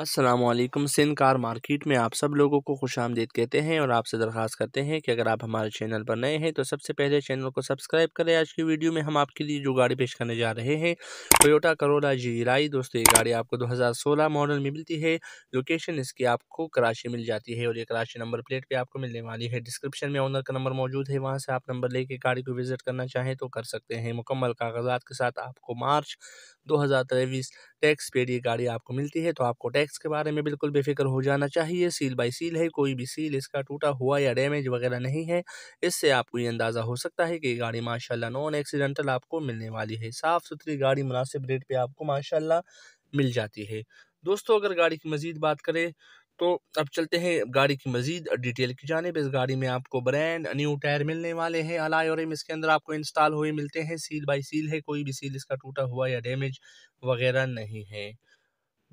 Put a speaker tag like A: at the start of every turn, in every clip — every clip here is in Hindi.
A: असलम सिंध कार मार्केट में आप सब लोगों को खुश आमदीद कहते हैं और आपसे दरख्वास्त करते हैं कि अगर आप हमारे चैनल पर नए हैं तो सबसे पहले चैनल को सब्सक्राइब करें आज की वीडियो में हम आपके लिए जो गाड़ी पेश करने जा रहे हैं टोयोटा करोला जी राई दोस्तों ये गाड़ी आपको 2016 मॉडल में मिलती है लोकेशन इसकी आपको कराची मिल जाती है और ये कराची नंबर प्लेट पर आपको मिलने वाली है डिस्क्रिप्शन में ऑनर का नंबर मौजूद है वहाँ से आप नंबर लेके गाड़ी को विज़िट करना चाहें तो कर सकते हैं मुकम्मल कागजात के साथ आपको मार्च दो टैक्स पेड ये गाड़ी आपको मिलती है तो आपको टैक्स टैक्स के बारे में बिल्कुल बेफिक्र हो जाना चाहिए सील बाई सील है कोई भी सील इसका टूटा हुआ या डैमेज वगैरह नहीं है इससे आपको ये अंदाज़ा हो सकता है कि गाड़ी माशाल्लाह नॉन एक्सीडेंटल आपको मिलने वाली है साफ़ सुथरी गाड़ी मुनासिब रेट पर आपको माशा मिल जाती है दोस्तों अगर गाड़ी की मज़ीद बात करें तो अब चलते हैं गाड़ी की मज़ीद डिटेल की जानब इस गाड़ी में आपको ब्रांड न्यू टायर मिलने वाले हैं अलाय और एम इसके अंदर आपको इंस्टॉल हुए मिलते हैं सील बाई सील है कोई भी सील इसका टूटा हुआ या डैमेज वगैरह नहीं है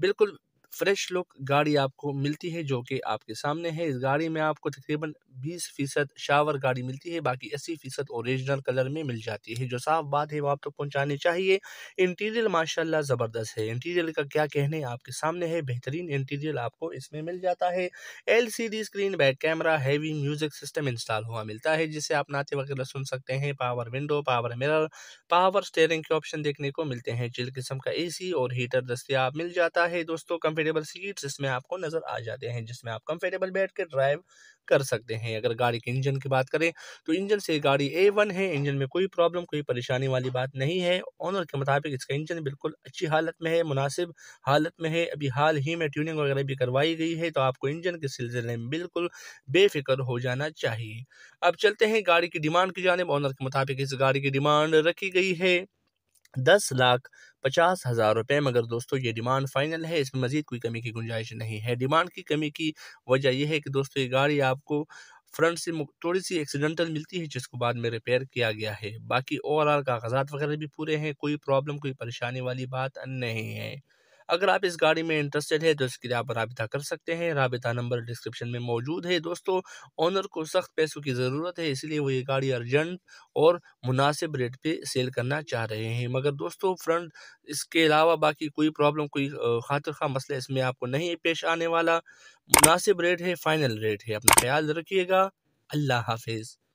A: बिल्कुल फ्रेश लुक गाड़ी आपको मिलती है जो कि आपके सामने है इस गाड़ी में आपको तकरीबन 20 फीसद शावर गाड़ी मिलती है बाकी अस्सी फीसद औरिजिनल कलर में मिल जाती है जो साफ बात है वो आप तक तो पहुंचानी चाहिए इंटीरियर माशाल्लाह ज़बरदस्त है इंटीरियर का क्या कहने आपके सामने है बेहतरीन इंटीरियर आपको इसमें मिल जाता है L screen back camera heavy music system install हुआ मिलता है जिसे आप नाते वगैरह सुन सकते हैं power window power mirror power steering के ऑप्शन देखने को मिलते हैं चिल किस्म का ए और हीटर दस्तियाब मिल जाता है दोस्तों कंफर्टेबल सीट्स इसमें आपको नज़र आ जाते हैं जिसमें आप कंफर्टेबल बैठ कर ड्राइव कर सकते हैं अगर गाड़ी के इंजन की बात करें तो इंजन से गाड़ी ए वन है इंजन में कोई प्रॉब्लम कोई परेशानी वाली बात नहीं है ऑनर के मुताबिक इसका इंजन बिल्कुल अच्छी हालत में है मुनासिब हालत में है अभी हाल ही में ट्यूनिंग वगैरह भी करवाई गई है तो आपको इंजन के सिलसिले में बिल्कुल बेफिक्र हो जाना चाहिए अब चलते हैं गाड़ी की डिमांड की जानब ऑनर के मुताबिक इस गाड़ी की डिमांड रखी गई है दस लाख पचास हज़ार रुपये मगर दोस्तों ये डिमांड फाइनल है इसमें मज़ीद कोई कमी की गुंजाइश नहीं है डिमांड की कमी की वजह यह है कि दोस्तों ये गाड़ी आपको फ्रंट से थोड़ी सी एक्सीडेंटल मिलती है जिसको बाद में रिपेयर किया गया है बाकी ओवरऑल कागजात वगैरह भी पूरे हैं कोई प्रॉब्लम कोई परेशानी वाली बात नहीं है अगर आप इस गाड़ी में इंटरेस्टेड है तो इसके लिए आप रबिता कर सकते हैं रबिता नंबर डिस्क्रिप्शन में मौजूद है दोस्तों ओनर को सख्त पैसों की ज़रूरत है इसलिए वो ये गाड़ी अर्जेंट और मुनासिब रेट पर सेल करना चाह रहे हैं मगर दोस्तों फ्रंट इसके अलावा बाकी कोई प्रॉब्लम कोई खातर खा मसला इसमें आपको नहीं पेश आने वाला मुनासिब रेट है फ़ाइनल रेट है अपना ख्याल रखिएगा अल्लाह हाफिज़